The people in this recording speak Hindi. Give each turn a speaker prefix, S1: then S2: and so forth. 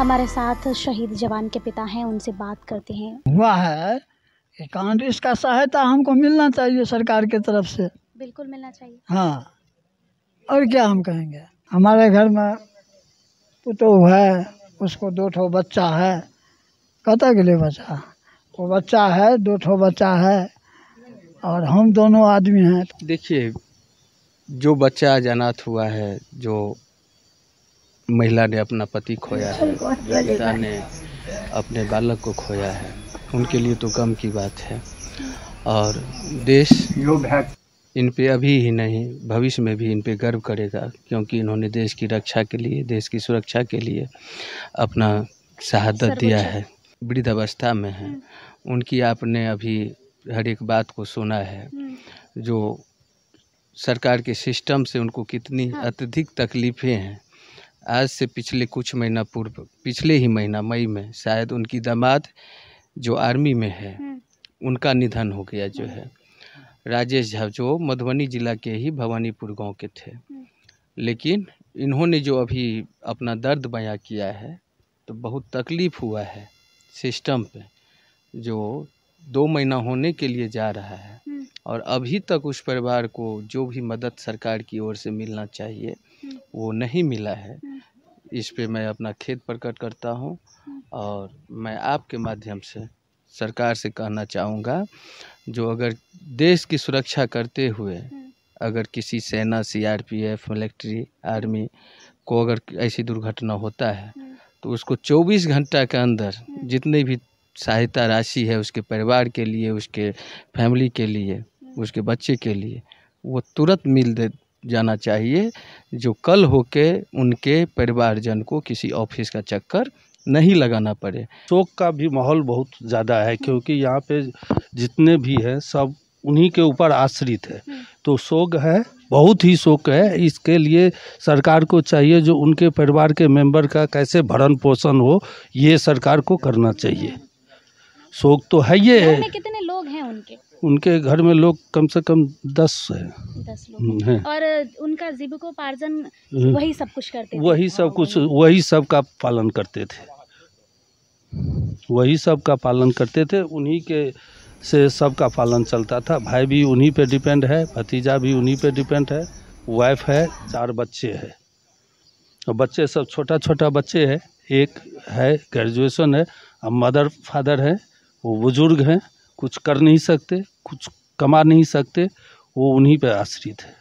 S1: हमारे साथ शहीद जवान के पिता हैं उनसे बात करते हैं हुआ है एकांत इसका सहायता हमको मिलना चाहिए सरकार की तरफ से बिल्कुल मिलना चाहिए हाँ और क्या हम कहेंगे हमारे घर में पुतो है उसको दो ठो बच्चा है कत के लिए बच्चा वो बच्चा है दो ठो बच्चा है और हम दोनों आदमी हैं देखिए
S2: जो बच्चा अनाथ हुआ है जो महिला ने अपना पति खोया है पिता ने अपने बालक को खोया है उनके लिए तो कम की बात है और देश इन पे अभी ही नहीं भविष्य में भी इन पे गर्व करेगा क्योंकि इन्होंने देश की रक्षा के लिए देश की सुरक्षा के लिए अपना शहादत दिया है वृद्धावस्था में है हम्म। उनकी आपने अभी हर एक बात को सुना है हम्म। जो सरकार के सिस्टम से उनको कितनी हाँ। अत्यधिक तकलीफ़ें हैं आज से पिछले कुछ महीना पूर्व पिछले ही महीना मई में शायद उनकी दामाद जो आर्मी में है हम्म। उनका निधन हो गया जो है राजेश झा जो मधुबनी जिला के ही भवानीपुर गांव के थे हम्म। लेकिन इन्होंने जो अभी अपना दर्द बयां किया है तो बहुत तकलीफ़ हुआ है सिस्टम पे जो दो महीना होने के लिए जा रहा है हम्म। और अभी तक उस परिवार को जो भी मदद सरकार की ओर से मिलना चाहिए वो नहीं मिला है इस पे मैं अपना खेद प्रकट करता हूँ और मैं आपके माध्यम से सरकार से कहना चाहूँगा जो अगर देश की सुरक्षा करते हुए अगर किसी सेना सीआरपीएफ मिलिट्री आर्मी को अगर ऐसी दुर्घटना होता है तो उसको 24 घंटा के अंदर जितने भी सहायता राशि है उसके परिवार के लिए उसके फैमिली के लिए उसके बच्चे के लिए वो तुरंत मिल दे जाना चाहिए जो कल होके उनके परिवारजन
S1: को किसी ऑफिस का चक्कर नहीं लगाना पड़े शोक का भी माहौल बहुत ज़्यादा है क्योंकि यहाँ पे जितने भी हैं सब उन्हीं के ऊपर आश्रित है हम्म। तो शोक है बहुत ही शोक है इसके लिए सरकार को चाहिए जो उनके परिवार के मेंबर का कैसे भरण पोषण हो ये सरकार को करना चाहिए शौक तो है ये है कितने लोग हैं उनके उनके घर में लोग कम से कम दस है दस लोग हैं और उनका जीविकोपार्जन हम्म। वही सब कुछ करते थे वही सब कुछ वही सब का पालन करते थे वही सब का पालन करते थे उन्हीं के से सब का पालन चलता था भाई भी उन्हीं पे डिपेंड है भतीजा भी उन्हीं पे डिपेंड है वाइफ है चार बच्चे है और बच्चे सब छोटा छोटा बच्चे है एक है ग्रेजुएशन है और मदर फादर है वो बुज़ुर्ग हैं कुछ कर नहीं सकते कुछ कमा नहीं सकते वो उन्हीं पर आश्रित है